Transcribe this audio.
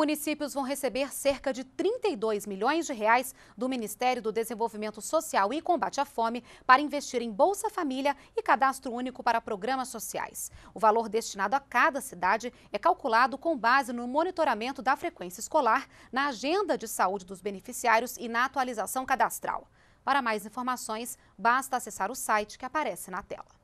Municípios vão receber cerca de 32 milhões de reais do Ministério do Desenvolvimento Social e Combate à Fome para investir em Bolsa Família e Cadastro Único para programas sociais. O valor destinado a cada cidade é calculado com base no monitoramento da frequência escolar, na agenda de saúde dos beneficiários e na atualização cadastral. Para mais informações, basta acessar o site que aparece na tela.